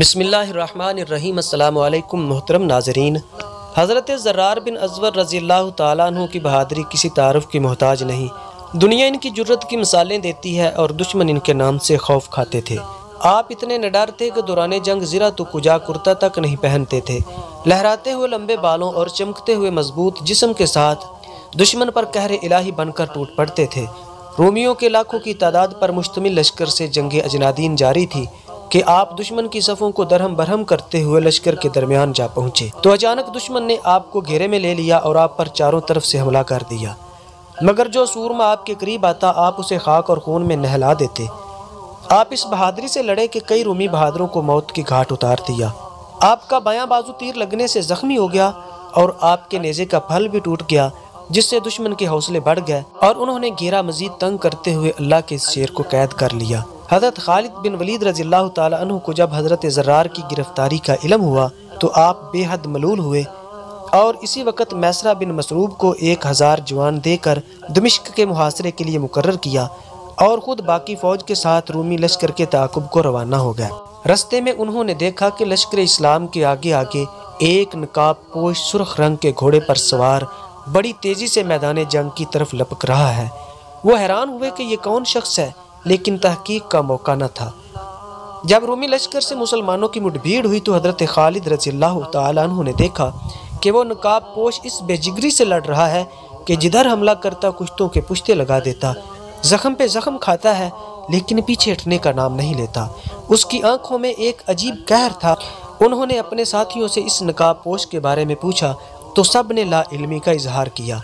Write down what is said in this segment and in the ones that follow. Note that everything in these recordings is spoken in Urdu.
بسم اللہ الرحمن الرحیم السلام علیکم محترم ناظرین حضرت زرار بن رضی اللہ تعالیٰ عنہ کی بہادری کسی کی محتاج نہیں دنیا ان کی کی جرت مثالیں دیتی ہے اور دشمن ان کے نام سے خوف کھاتے تھے تھے آپ اتنے کہ دوران جنگ زرہ تو کجا کرتا تک نہیں پہنتے تھے لہراتے ہوئے لمبے بالوں اور چمکتے ہوئے مضبوط جسم کے ساتھ دشمن پر کہرے الہی بن کر ٹوٹ پڑتے تھے رومیوں کے لاکھوں کی تعداد پر مشتمل لشکر سے جنگ اجنادین جاری تھی کہ آپ دشمن کی صفوں کو درہم برہم کرتے ہوئے لشکر کے درمیان جا پہنچے تو اچانک نے آپ کو گھیرے میں لے لیا اور آپ پر چاروں طرف سے حملہ کر دیا مگر جو سورما آپ کے قریب آتا آپ اسے خاک اور خون میں نہلا دیتے آپ اس بہادری سے لڑے کہ کئی رومی بہادروں کو موت کی گھاٹ اتار دیا آپ کا بایاں بازو تیر لگنے سے زخمی ہو گیا اور آپ کے نیزے کا پھل بھی ٹوٹ گیا جس سے دشمن کے حوصلے بڑھ گئے اور انہوں نے گھیرا مزید تنگ کرتے ہوئے اللہ کے شیر کو قید کر لیا حضرت خالد بن ولید رضی اللہ تعالیٰ عنہ کو جب حضرت زرار کی گرفتاری کا علم ہوا تو آپ بے حد ملول ہوئے اور اسی وقت میسرہ بن مسروب کو ایک ہزار جوان دے کر دمشق کے محاصرے کے لیے مقرر کیا اور خود باقی فوج کے ساتھ رومی لشکر کے تعاقب کو روانہ ہو گئے رستے میں انہوں نے دیکھا کہ لشکر اسلام کے آگے آگے ایک نقاب پوش سرخ رنگ کے گھوڑے پر سوار بڑی تیزی سے میدان جنگ کی طرف لپک رہا ہے وہ حیران ہوئے کہ یہ کون شخص ہے لیکن تحقیق کا موقع نہ تھا جب رومی لشکر سے مسلمانوں کی مٹبھیڑ ہوئی تو حضرت خالد رضی اللہ تعالیٰ عنہ نے دیکھا کہ وہ نقاب پوش اس بے جگری سے لڑ رہا ہے کہ جدھر حملہ کرتا کشتوں کے پشتے لگا دیتا زخم پہ زخم کھاتا ہے لیکن پیچھے ہٹنے کا نام نہیں لیتا اس کی آنکھوں میں ایک عجیب قہر تھا انہوں نے اپنے ساتھیوں سے اس نقاب پوش کے بارے میں پوچھا تو سب نے لا علمی کا اظہار کیا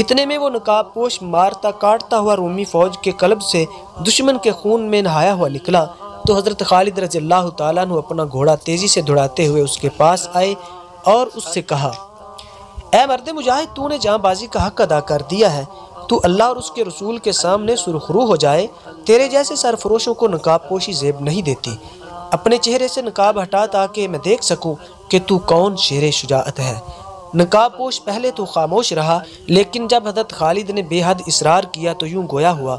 اتنے میں وہ نقاب پوش مارتا کاٹتا ہوا رومی فوج کے قلب سے دشمن کے خون میں نہایا ہوا نکلا تو حضرت خالد رضی اللہ تعالیٰ نے اپنا گھوڑا تیزی سے دھڑاتے ہوئے اس اس کے پاس آئے اور سے کہا اے مرد مجاہد تو نے جاں بازی کا حق ادا کر دیا ہے تو اللہ اور اس کے رسول کے سامنے سرخرو ہو جائے تیرے جیسے سرفروشوں کو نقاب پوشی زیب نہیں دیتی اپنے چہرے سے نقاب ہٹا تاکہ میں دیکھ سکوں کہ تو کون شیر شجاعت ہے نقاب پوش پہلے تو خاموش رہا لیکن جب حضرت خالد نے بے حد اصرار کیا تو یوں گویا ہوا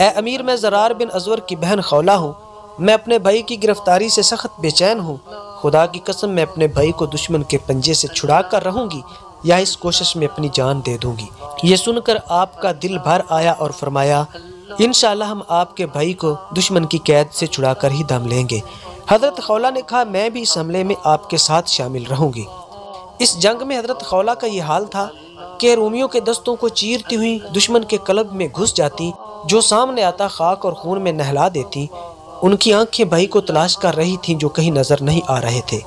اے امیر میں زرار بن ازور کی بہن خولہ ہوں میں اپنے بھائی کی گرفتاری سے سخت بے چین ہوں خدا کی قسم میں اپنے بھائی کو دشمن کے پنجے سے چھڑا کر رہوں گی یا اس کوشش میں اپنی جان دے دوں گی یہ سن کر آپ کا دل بھر آیا اور فرمایا انشاءاللہ ہم آپ کے بھائی کو دشمن کی قید سے چھڑا کر ہی دم لیں گے حضرت خولہ نے کہا میں بھی اس حملے میں آپ کے ساتھ شامل رہوں گی اس جنگ میں حضرت خولا کا یہ حال تھا کہ رومیوں کے دستوں کو چیرتی ہوئی دشمن کے قلب میں گھس جاتی جو سامنے آتا خاک اور خون میں نہلا دیتی ان کی آنکھیں بھائی کو تلاش کر رہی تھی جو کہیں نظر نہیں آ رہے تھے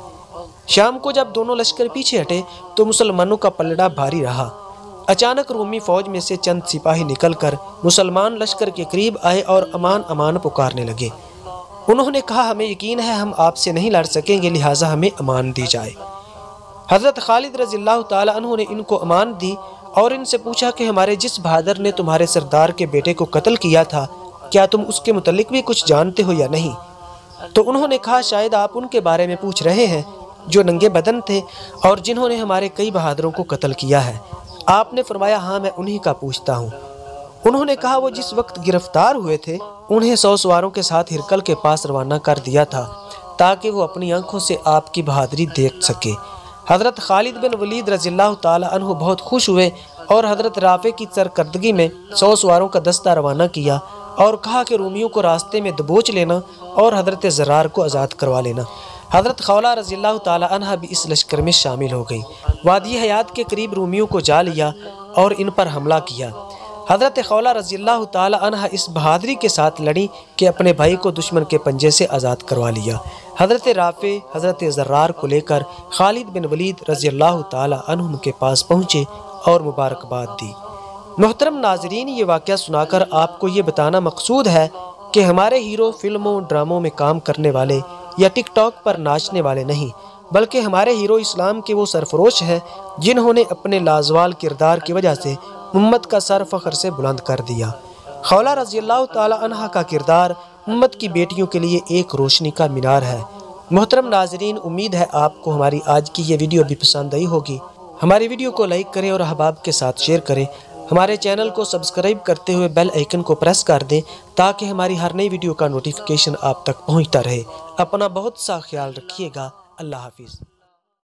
شام کو جب دونوں لشکر پیچھے ہٹے تو مسلمانوں کا پلڑا بھاری رہا اچانک رومی فوج میں سے چند سپاہی نکل کر مسلمان لشکر کے قریب آئے اور امان امان پکارنے لگے انہوں نے کہا ہمیں یقین ہے ہم آپ سے نہیں لڑ سکیں گے لہٰذا ہمیں امان دی جائے حضرت خالد رضی اللہ تعالیٰ عنہ نے ان کو امان دی اور ان سے پوچھا کہ ہمارے جس بہادر نے تمہارے سردار کے بیٹے کو قتل کیا تھا کیا تم اس کے متعلق بھی کچھ جانتے ہو یا نہیں تو انہوں نے کہا شاید آپ ان کے بارے میں پوچھ رہے ہیں جو ننگے بدن تھے اور جنہوں نے ہمارے کئی بہادروں کو قتل کیا ہے آپ نے فرمایا ہاں میں انہی کا پوچھتا ہوں انہوں نے کہا وہ جس وقت گرفتار ہوئے تھے انہیں سو سواروں کے ساتھ ہرکل کے پاس روانہ کر دیا تھا تاکہ وہ اپنی آنکھوں سے آپ کی بہادری دیکھ سکے حضرت خالد بن ولید رضی اللہ تعالیٰ عنہ بہت خوش ہوئے اور حضرت رافع کی سرکردگی میں سو سواروں کا دستہ روانہ کیا اور کہا کہ رومیوں کو راستے میں دبوچ لینا اور حضرت زرار کو آزاد کروا لینا حضرت خولہ رضی اللہ تعالیٰ عنہ بھی اس لشکر میں شامل ہو گئی وادی حیات کے قریب رومیوں کو جا لیا اور ان پر حملہ کیا حضرت خولہ رضی اللہ تعالی عنہ اس بہادری کے ساتھ لڑی کہ اپنے بھائی کو دشمن کے پنجے سے آزاد کروا لیا حضرت رافع حضرت ذرار کو لے کر خالد بن ولید رضی اللہ تعالی عنہ کے پاس پہنچے اور مبارکباد دی محترم ناظرین یہ واقعہ سنا کر آپ کو یہ بتانا مقصود ہے کہ ہمارے ہیرو فلموں ڈراموں میں کام کرنے والے یا ٹک ٹاک پر ناچنے والے نہیں بلکہ ہمارے ہیرو اسلام کے وہ سرفروش ہیں جنہوں نے اپنے لازوال کردار کی وجہ سے امت کا سر فخر سے بلند کر دیا خولہ رضی اللہ تعالی عنہ کا کردار امت کی بیٹیوں کے لیے ایک روشنی کا مینار ہے محترم ناظرین امید ہے آپ کو ہماری آج کی یہ ویڈیو بھی پسند آئی ہوگی ہماری ویڈیو کو لائک کریں اور احباب کے ساتھ شیئر کریں ہمارے چینل کو سبسکرائب کرتے ہوئے بیل آئیکن کو پریس کر دیں تاکہ ہماری ہر نئی ویڈیو کا نوٹیفکیشن آپ تک پہنچتا رہے اپنا بہت سا خیال رکھیے گا اللہ حافظ